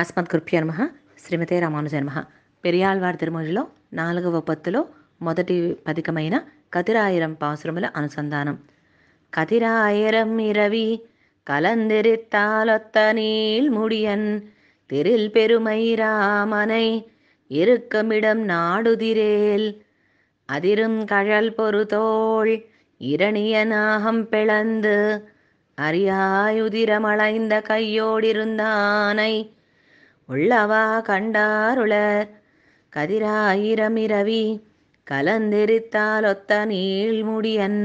அஸ்மத் కృప్య నమ ஸ்ரீமதே రామానుజ నమ పెరియాళ్వారి తిరుమలలో నాలుగవ పత్తులో మొదటి పథికమైన కతిరాయిరం పాసురముల అనుసంధానం கதிராயிரம் இரவி கலந்திருத்தாலொத்த நீள் முடியன் திரில் பெருமை ராமனை இருக்குமிடம் நாடுதிரேல் அதிரும் கழல் பொறுதோள் இரணியனாகம் பிளந்து அரியாயுதிரமளைந்த கையோடிருந்தானை உள்ளவா கண்டாருளர் கதிராயிரமிரவி கலந்திருத்தால் ஒத்த நீள்முடியன்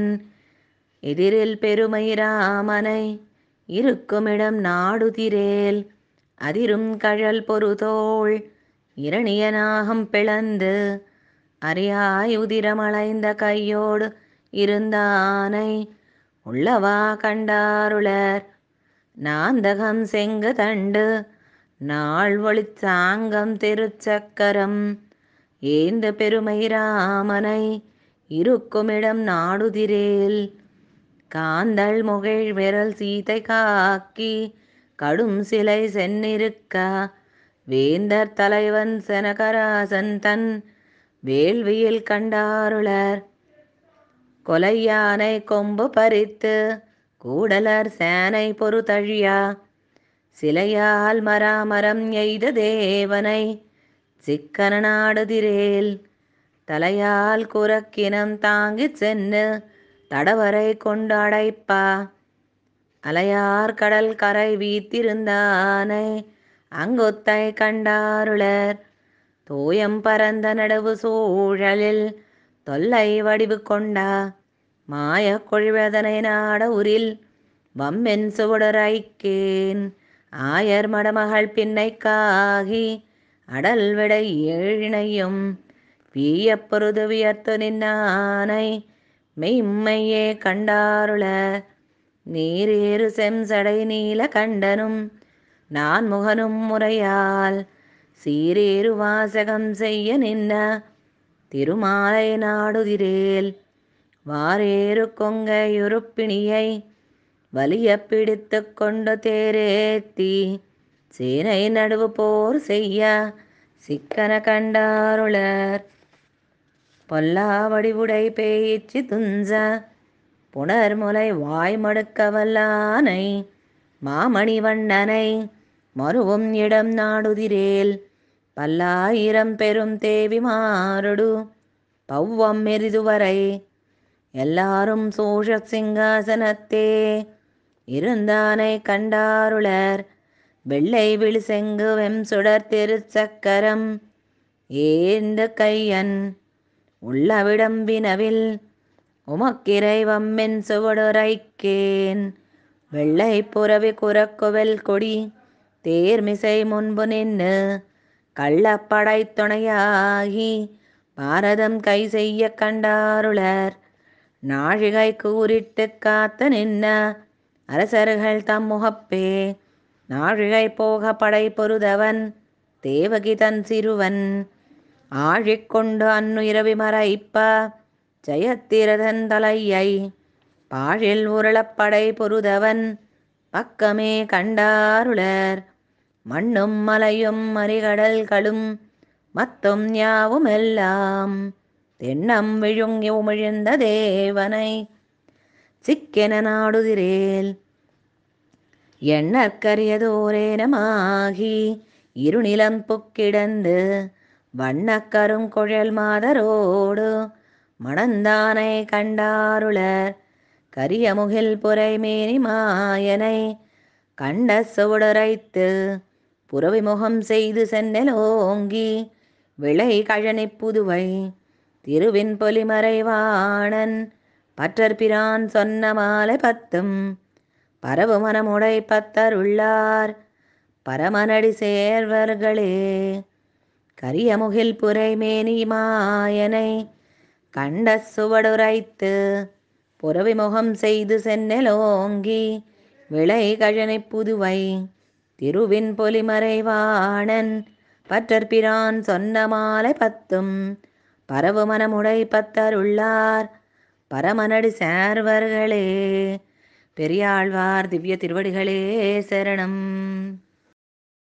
எதிரில் பெருமை ராமனை இருக்குமிடம் நாடுதிரேல் அதிரும் கழல் பொறுதோள் இரணியனாகம் பிளந்து அறியாய் உதிரமளைந்த கையோடு இருந்தானை உள்ளவா கண்டாருளர் நாந்தகம் செங்கு தண்டு நாள் வழிச்சாங்கம் திருச்சக்கரம் ஏந்த பெருமை ராமனை இருக்குமிடம் நாடுதிரேல் காந்தள் முகழ் விரல் சீதை காக்கி கடும் சிலை சென்னிருக்க வேந்தர் தலைவன் செனகராசன் தன் வேள்வியில் கண்டாருளர் கொலையானை கொம்பு பறித்து கூடலர் சேனை பொறுதழியா சிலையால் மராமரம் எய்த தேவனை சிக்கன நாடுதிரேல் தலையால் குரக்கினம் தாங்கி சென்னு தடவரை கொண்டாடைப்பா அலையார் கடல் கரை வீத்திருந்தானை அங்கொத்தை கண்டாருளர் தோயம் பரந்த நடவு சூழலில் தொல்லை வடிவு கொண்டா மாய கொழிவதனை நாட உரில் வம்மென் சுவடரைக்கேன் ஆயர் மடமகள் பின்னைக்காகி அடல் விடை ஏழினையும் பீயப்பொருது வியர்த்து நின்னானை மெய்மையே கண்டாருள நீரேறு செம்சடை நீல கண்டனும் நான் முகனும் முறையால் சீரேறு வாசகம் செய்ய நின்ன திருமாலை நாடுதிரேல் வாரேறு கொங்கையுறுப்பிணியை வலிய பிடித்து கொண்டு தேரேத்தி சீனை நடுவு போர் செய்ய சிக்கன கண்டாருளர் பொல்லா வடிவுடை பேயிச்சி துஞ்ச புனர்முலை வாய் மடுக்க வல்லானை மாமணி வண்ணனை மறுவும் இடம் நாடுதிரேல் பல்லாயிரம் பெரும் தேவி மாறுடு பௌவம் மெரிதுவரை எல்லாரும் சோஷ சிங்காசனத்தே இருந்தானை கண்டாருளர் வெள்ளை விழு செங்கு வெம் சுடர் திருச்சக்கரம் ஏந்த கையன் உள்ள விடம்பினவில் உமக்கிறைவம்மின் சுவடுரைக்கேன் வெள்ளை புறவி குரக்குவல் கொடி தேர்மிசை முன்பு நின்று கள்ளப்படை துணையாகி பாரதம் கை செய்ய கண்டாருளர் நாழிகை கூறிட்டு காத்து நின்ன அரசர்கள் தம் முகப்பே நாழிகை போக படை பொருதவன் தேவகி தன் சிறுவன் ஆழிக்கொண்டு அன்னுயிரவி மறைப்ப ஜெயத்திரதன் தலையை பாழில் உருளப்படை பொருதவன் பக்கமே கண்டாருளர் மண்ணும் மலையும் மறிகடல்களும் மத்தும் யாவும் எல்லாம் தென்னம் விழுங்கி உமிழ்ந்த தேவனை ചിക്കന നാടുതിരേൽ എണ്ണക്കറിയതോരേനമാകി ഇരുനിലം പൊക്കിടന്ന് வண்ணக்கரும் குழல் மாதரோடு மணந்தானை கண்டாருளர் கரிய முகில் புரை மேனி மாயனை கண்ட சுவடுரைத்து புறவி முகம் செய்து சென்னலோங்கி விளை கழனி புதுவை திருவின் பொலிமறைவாணன் பற்றற்பிரான் சொன்ன மாலை பத்தும் பரவு மனமுடை பத்தருள்ளார் பரமனடி சேர்வர்களே கரிய முகில் புரை மேனிமாயனை கண்ட சுவடுரைத்து புறவி முகம் செய்து சென்னலோங்கி விளை கழனை புதுவை திருவின் பொலிமறைவாணன் பற்றற்பிரான் சொன்ன மாலை பத்தும் பரவு மனமுடை பத்தருள்ளார் பரமனடி சேர்வர்களே பெரியாழ்வார் திவ்ய திருவடிகளே சரணம்